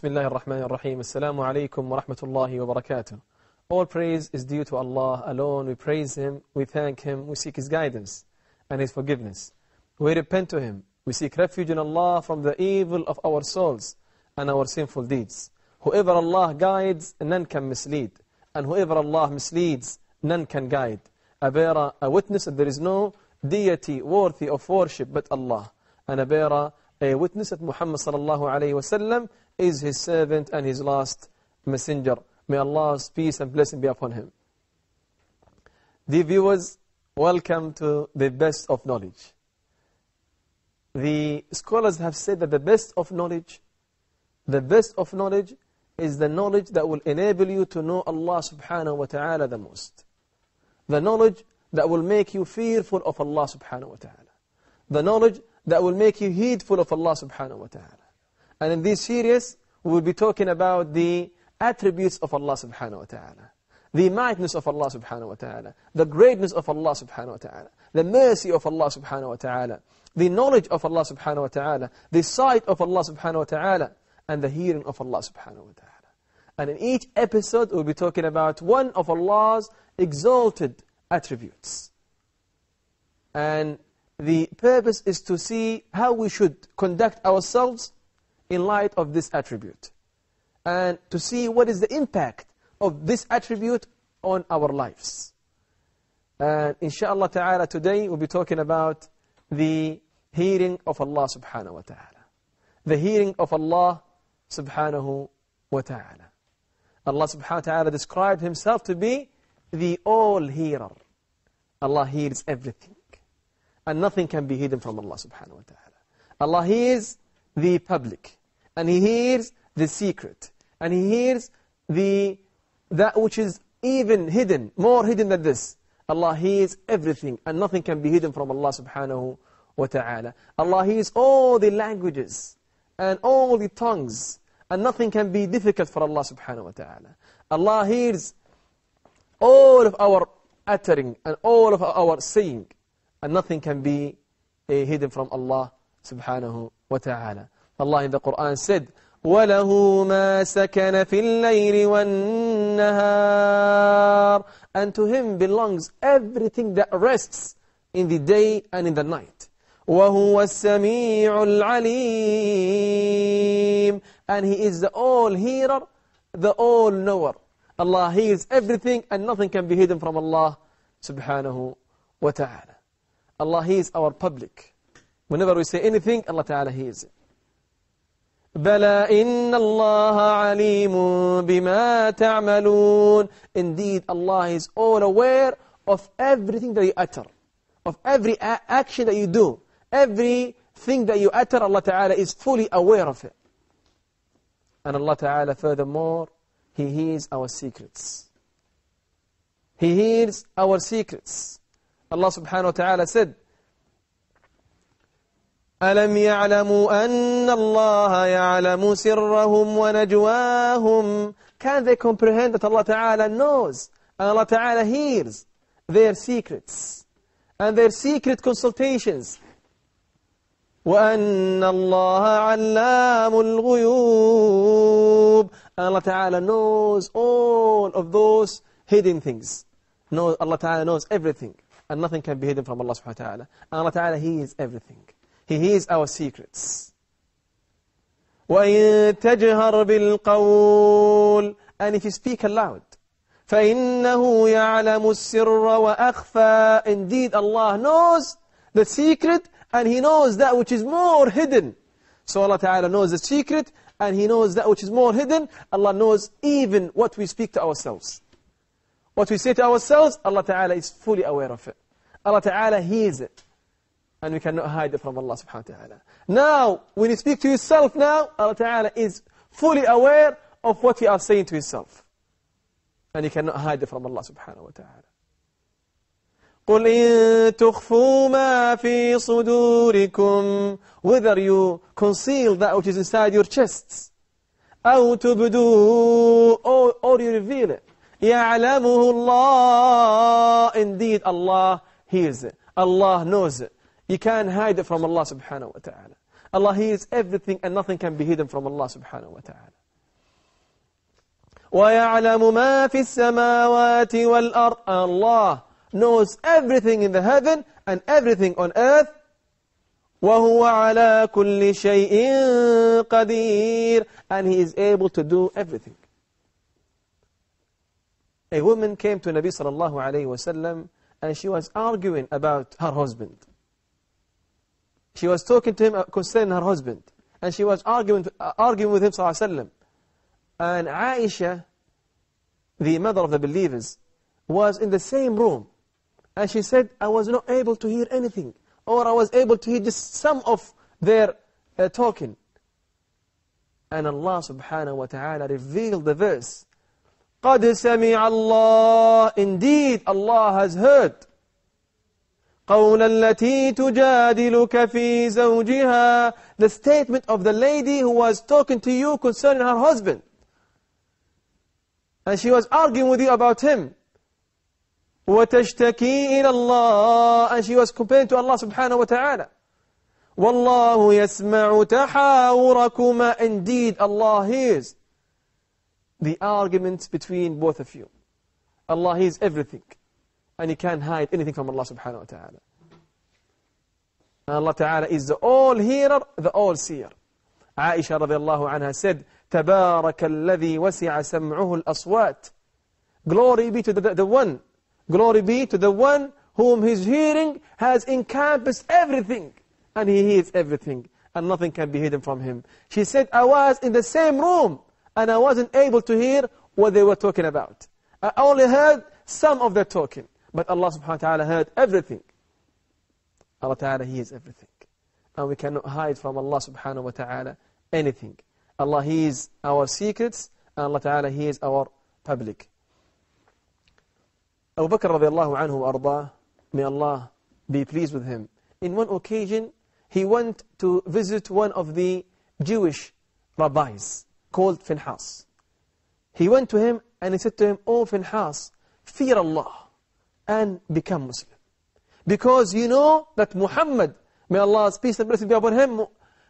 Bismillah ar-Rahman ar-Rahim. Assalamu alaikum wa rahmatullahi wa barakatuh. All praise is due to Allah alone. We praise Him, we thank Him, we seek His guidance and His forgiveness. We repent to Him. We seek refuge in Allah from the evil of our souls and our sinful deeds. Whoever Allah guides, none can mislead. And whoever Allah misleads, none can guide. A bearer, a witness that there is no deity worthy of worship but Allah. And a bearer, a witness that Muhammad sallallahu alayhi wasallam is his servant and his last messenger. May Allah's peace and blessing be upon him. Dear viewers, welcome to the best of knowledge. The scholars have said that the best of knowledge, the best of knowledge is the knowledge that will enable you to know Allah subhanahu wa ta'ala the most. The knowledge that will make you fearful of Allah subhanahu wa ta'ala. The knowledge that will make you heedful of Allah subhanahu wa ta'ala. And in this series, we will be talking about the attributes of Allah subhanahu wa ta'ala. The mightness of Allah subhanahu wa ta'ala. The greatness of Allah subhanahu wa ta'ala. The mercy of Allah subhanahu wa ta'ala. The knowledge of Allah subhanahu wa ta'ala. The sight of Allah subhanahu wa ta'ala. And the hearing of Allah subhanahu wa ta'ala. And in each episode, we'll be talking about one of Allah's exalted attributes. And the purpose is to see how we should conduct ourselves in light of this attribute and to see what is the impact of this attribute on our lives. And inshallah ta'ala today we'll be talking about the hearing of Allah subhanahu wa ta'ala. The hearing of Allah subhanahu wa ta'ala. Allah subhanahu wa ta'ala described himself to be the all-hearer. Allah hears everything. And nothing can be hidden from Allah subhanahu wa ta'ala. Allah hears the public. And He hears the secret. And He hears the, that which is even hidden, more hidden than this. Allah hears everything. And nothing can be hidden from Allah subhanahu wa ta'ala. Allah hears all the languages and all the tongues. And nothing can be difficult for Allah subhanahu wa ta'ala. Allah hears all of our uttering and all of our saying and nothing can be eh, hidden from Allah subhanahu wa ta'ala. Allah in the Quran said, وَلَهُ مَا سَكَنَ فِي اللَّيْلِ وَالنَّهَارِ And to Him belongs everything that rests in the day and in the night. وَهُوَ السَّمِيعُ الْعَلِيمُ And He is the All-Hearer, the All-Knower. Allah hears everything and nothing can be hidden from Allah subhanahu wa ta'ala. Allah hears our public. Whenever we say anything, Allah Ta'ala hears it. بَلَا إِنَّ اللَّهَ عَلِيمٌ بِمَا تَعْمَلُونَ Indeed, Allah is all aware of everything that you utter, of every action that you do, everything that you utter, Allah Ta'ala is fully aware of it. And Allah Ta'ala, furthermore, He hears our secrets. He hears our secrets. الله سبحانه وتعالى said ألم يعلموا أن الله يعلم سرهم ونجواهم Can they comprehend that Allah Ta'ala knows and Allah Ta'ala hears their secrets and their secret consultations وأن الله علام الغيوب Allah Ta'ala knows all of those hidden things knows, Allah Ta'ala knows everything and nothing can be hidden from Allah subhanahu wa ta'ala. Allah ta'ala, He is everything. He hears our secrets. وَإِن تَجْهَرْ بِالْقَوْلِ And if you speak aloud, فَإِنَّهُ يَعْلَمُ السِّرَّ وَأَخْفَى Indeed, Allah knows the secret and He knows that which is more hidden. So Allah Ta'ala knows the secret and He knows that which is more hidden. Allah knows even what we speak to ourselves. What we say to ourselves, Allah Ta'ala is fully aware of it. Allah Ta'ala hears it. And we cannot hide it from Allah Subhanahu Wa Ta'ala. Now, when you speak to yourself now, Allah Ta'ala is fully aware of what you are saying to yourself. And you cannot hide it from Allah Subhanahu Wa Ta'ala. قل إن تخفوا ما في صدوركم whether you conceal that which is inside your chests أو تبدو or, or you reveal it يعلمه الله Indeed, Allah hears. it Allah knows. it You can't hide it from Allah subhanahu wa ta'ala. Allah hears everything and nothing can be hidden from Allah subhanahu wa ta'ala. ويعلم ما في السماوات والأرض Allah knows everything in the heaven and everything on earth وهو على كل شيء قدير and he is able to do everything a woman came to Nabi sallallahu alayhi wasallam and she was arguing about her husband. She was talking to him uh, concerning her husband. And she was arguing, uh, arguing with him sallallahu alayhi wasallam. And Aisha, the mother of the believers, was in the same room. And she said, I was not able to hear anything. Or I was able to hear just some of their uh, talking. And Allah subhanahu wa ta'ala revealed the verse قد سمع الله indeed Allah has heard قول التي تجادلك في زوجها the statement of the lady who was talking to you concerning her husband and she was arguing with you about him وتشتكي إلى الله and she was complaining to Allah subhanahu wa ta'ala والله يسمع تحاوركما indeed Allah hears the argument between both of you. Allah is everything. And He can't hide anything from Allah subhanahu wa ta'ala. Allah ta'ala is the all-hearer, the all-seer. Aisha radiallahu anha said, تَبَارَكَ الَّذِي وَسِعَ سَمْعُهُ الْأَصْوَاتِ Glory be to the, the one. Glory be to the one whom his hearing has encompassed everything. And he hears everything. And nothing can be hidden from him. She said, I was in the same room and I wasn't able to hear what they were talking about. I only heard some of their talking. But Allah subhanahu wa ta'ala heard everything. Allah ta'ala hears everything. And we cannot hide from Allah subhanahu wa ta'ala anything. Allah hears our secrets and Allah ta'ala hears our public. Abu Bakr radiallahu anhu arda, may Allah be pleased with him. In one occasion, he went to visit one of the Jewish rabbis called Finhas. He went to him and he said to him, Oh Finhas, fear Allah and become Muslim. Because you know that Muhammad, may Allah's peace and blessing be upon him,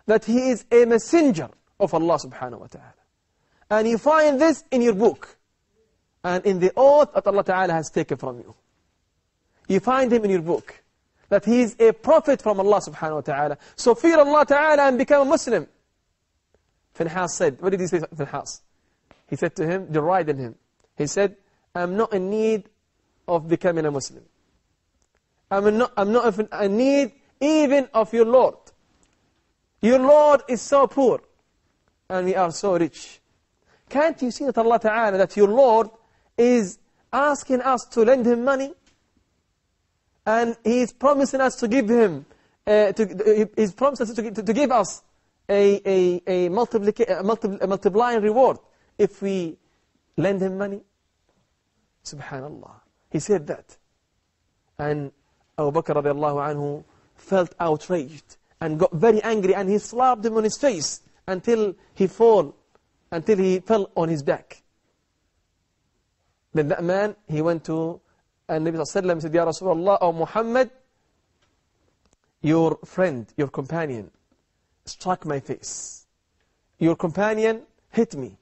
that he is a messenger of Allah subhanahu wa ta'ala. And you find this in your book. And in the oath that Allah ta'ala has taken from you. You find him in your book. That he is a prophet from Allah subhanahu wa ta'ala. So fear Allah ta'ala and become a Muslim. Finhas said, what did he say to Finhas? He said to him, derided him. He said, I'm not in need of becoming a Muslim. I'm not, I'm not in need even of your Lord. Your Lord is so poor, and we are so rich. Can't you see that Allah Ta'ala, that your Lord is asking us to lend Him money, and He is promising us to give Him, uh, to, He's promising us to, to, to give us a, a, a, multiplic a, multi a multiplying reward if we lend him money? Subhanallah. He said that. And Abu Bakr radiallahu anhu felt outraged and got very angry and he slapped him on his face until he fall, until he fell on his back. Then that man, he went to and Nabi Sallallahu Alaihi Wasallam said, Ya Rasulullah, O Muhammad, your friend, your companion, struck my face. Your companion hit me.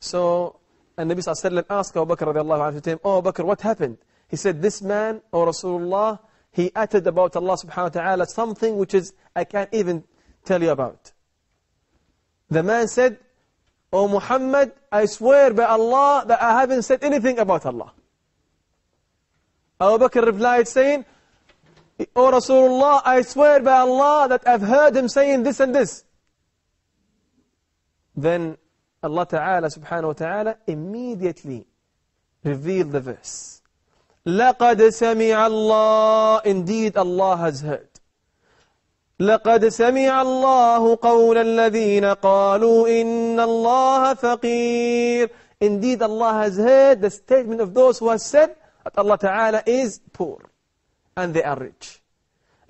So, and Nabi Sallallahu asked Abu Bakr radiallahu anhu to him, Oh, Bakr, what happened? He said, this man, or Rasulullah, he uttered about Allah subhanahu wa ta'ala something which is, I can't even tell you about. The man said, Oh Muhammad, I swear by Allah that I haven't said anything about Allah. Abu Bakr replied saying, O Rasulullah, I swear by Allah that I've heard him saying this and this. Then Allah Ta'ala subhanahu wa ta'ala immediately revealed the verse. لَقَدْ سَمِعَ اللَّهُ Indeed Allah has heard. لقد سمع الله قول الذين قالوا إن الله فقير Indeed Allah has heard the statement of those who have said that Allah Ta'ala is poor. and they are rich.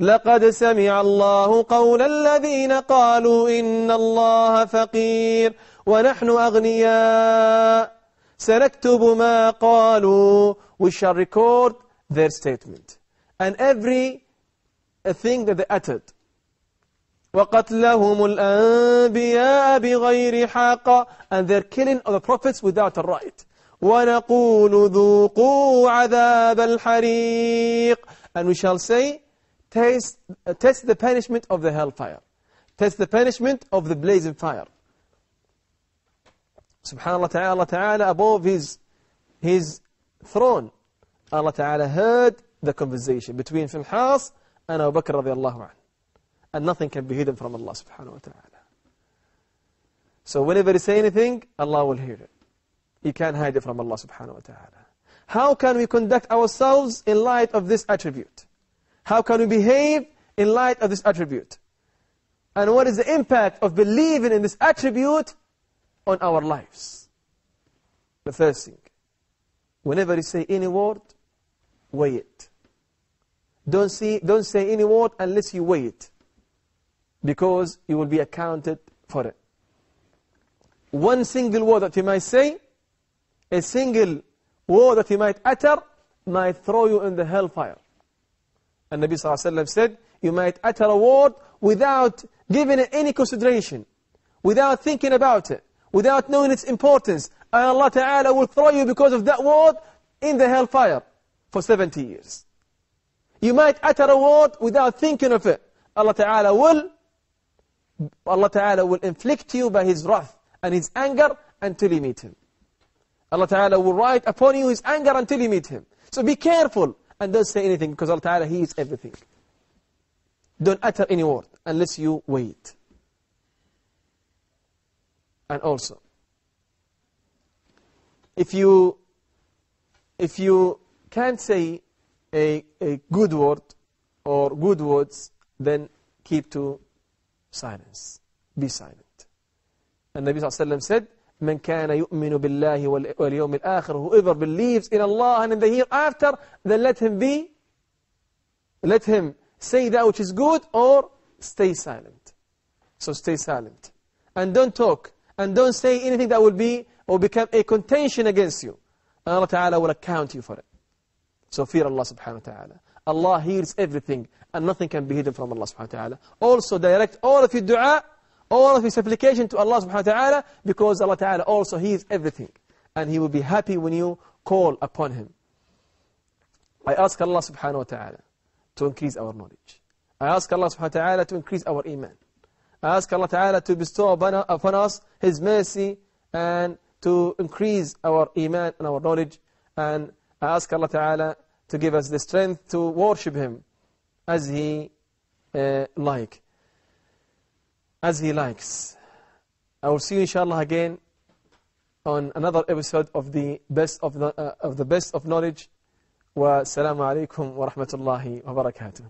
لقد سمع الله قول الذين قالوا إن الله فقير ونحن أغنياء سنكتب ما قالوا we shall record their statement and every thing that they uttered وقتلهم الأنبياء بغير حق and their killing of the prophets without a right ونقول ذوقوا عذاب الحريق And we shall say, test, uh, test the punishment of the hellfire. Test the punishment of the blazing fire. Subhanallah ta'ala, Allah ta'ala above his, his throne. Allah ta'ala heard the conversation between Filhas and Abu Bakr radiallahu anhu. And nothing can be hidden from Allah subhanahu wa ta'ala. So whenever you say anything, Allah will hear it. You can't hide it from Allah subhanahu wa ta'ala. How can we conduct ourselves in light of this attribute? How can we behave in light of this attribute? And what is the impact of believing in this attribute on our lives? The first thing, whenever you say any word, weigh it. Don't, see, don't say any word unless you weigh it, because you will be accounted for it. One single word that you might say, a single Word that he might utter might throw you in the hellfire. And Nabi ﷺ said, you might utter a word without giving it any consideration, without thinking about it, without knowing its importance. And Allah Ta'ala will throw you because of that word in the hellfire for 70 years. You might utter a word without thinking of it. Allah Ta'ala will Allah Ta'ala will inflict you by His wrath and His anger until you meet Him. Allah Ta'ala will write upon you His anger until you meet Him. So be careful and don't say anything because Allah Ta'ala, He is everything. Don't utter any word unless you wait. And also, if you, if you can't say a, a good word or good words, then keep to silence. Be silent. And Nabi Sallallahu Alaihi Wasallam said, من كان يؤمن بالله واليوم الآخر whoever believes in Allah and in the hereafter then let him be let him say that which is good or stay silent so stay silent and don't talk and don't say anything that will be or become a contention against you and Allah Ta'ala will account you for it so fear Allah Subhanahu Wa Ta'ala Allah hears everything and nothing can be hidden from Allah Subhanahu Wa Ta'ala also direct all of your dua all of his application to Allah subhanahu wa ta'ala because Allah ta'ala also hears everything. And He will be happy when you call upon Him. I ask Allah subhanahu wa ta'ala to increase our knowledge. I ask Allah subhanahu wa ta'ala to increase our iman. I ask Allah ta'ala to bestow upon us His mercy and to increase our iman and our knowledge. And I ask Allah ta'ala to give us the strength to worship Him as He uh, like as he likes. I will see you inshallah again on another episode of the best of the, uh, of the best of knowledge. Wassalamu alaikum wa rahmatullahi wa barakatuh.